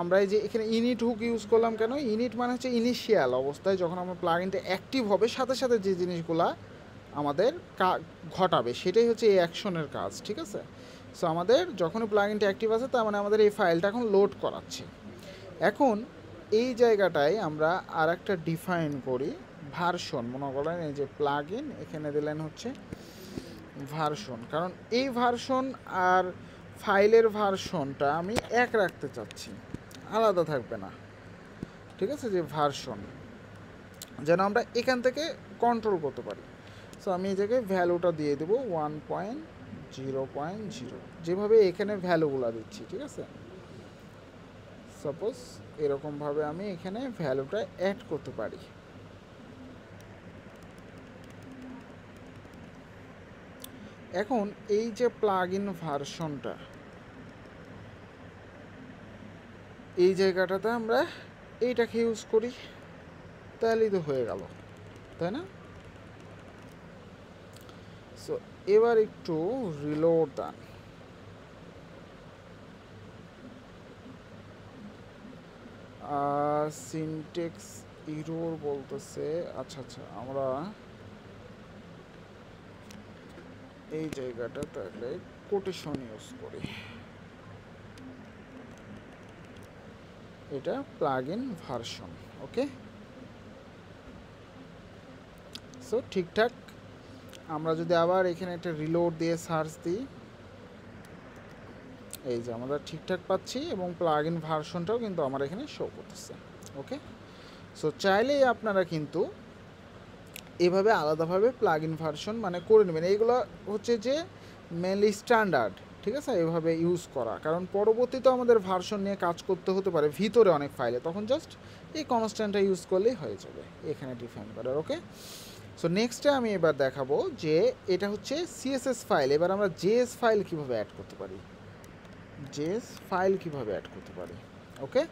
আমরা এই যে এখানে ইনিট হুক ইউজ করলাম কেন ইনিট মানে হচ্ছে ইনিশিয়াল অবস্থায় যখন আমার প্লাগিনটা অ্যাক্টিভ হবে সাথে সাথে যে জিনিসগুলা আমাদের ঘটাবে সেটাই হচ্ছে এই অ্যাকশনের কাজ ঠিক আছে সো আমাদের যখন প্লাগিনটা অ্যাক্টিভ আছে তার মানে আমাদের এই ফাইলটা এখন লোড করাচ্ছে এখন এই জায়গাটায় আমরা আর একটা ডিফাইন করি ভার্সন মনে করেন এই যে প্লাগ এখানে দিলেন হচ্ছে ভার্সন কারণ এই ভার্সন আর ফাইলের ভার্সনটা আমি এক রাখতে চাচ্ছি আলাদা থাকবে না ঠিক আছে যে ভার্সন যেন আমরা এখান থেকে কন্ট্রোল করতে পারি সো আমি এটাকে ভ্যালুটা দিয়ে দেবো one point zero point zero যেভাবে এখানে ভ্যালুগুলো দিচ্ছি ঠিক আছে সাপোজ এরকমভাবে আমি এখানে ভ্যালুটা অ্যাড করতে পারি এখন এই যে প্লাগ ইন ভার্সনটা এই জায়গাটাতে আমরা এইটাকে ইউজ করি তাহলেই তো হয়ে গেল তাই না সো এবার একটু রিলোড আর সিনটেক্স ইরোর বলতেছে আচ্ছা আচ্ছা আমরা এই জায়গাটা তাহলে কোটেশন ইউজ করি এটা plug in version okay so ঠিকঠাক আমরা যদি আবার এখানে একটা রিলোড দিয়ে সার্চ দিই এই যে আমরা ঠিকঠাক পাচ্ছি এবং প্লাগ ইন ভার্সনটাও কিন্তু আমার এখানে শো করতেছে ওকে সো চাইলেই আপনারা কিন্তু এভাবে আলাদাভাবে প্লাগ ইন ভার্সন মানে করে নেবেন এইগুলো হচ্ছে যে মেনলি স্ট্যান্ডার্ড ঠিক আছে এভাবে ইউজ করা কারণ পরবর্তীতে আমাদের ভার্সন নিয়ে কাজ করতে হতে পারে ভিতরে অনেক ফাইলে তখন জাস্ট এই কনস্ট্যান্টটা ইউজ করলেই হয়ে যাবে এখানে ডিফাইন করার ওকে সো নেক্সটে আমি এবার দেখাবো যে এটা হচ্ছে সিএসএস ফাইল এবার আমরা জেএস ফাইল কীভাবে অ্যাড করতে পারি জেএস ফাইল কীভাবে অ্যাড করতে পারি ওকে